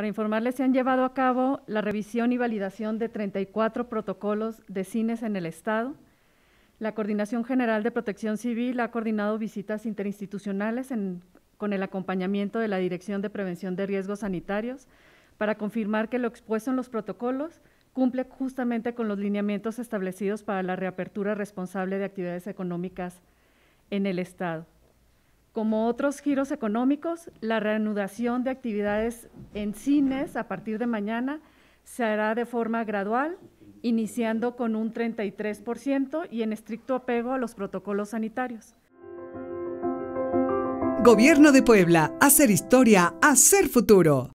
Para informarles, se han llevado a cabo la revisión y validación de 34 protocolos de cines en el Estado. La Coordinación General de Protección Civil ha coordinado visitas interinstitucionales con el acompañamiento de la Dirección de Prevención de Riesgos Sanitarios para confirmar que lo expuesto en los protocolos cumple justamente con los lineamientos establecidos para la reapertura responsable de actividades económicas en el Estado como otros giros económicos, la reanudación de actividades en cines a partir de mañana se hará de forma gradual, iniciando con un 33% y en estricto apego a los protocolos sanitarios. Gobierno de Puebla, hacer historia, hacer futuro.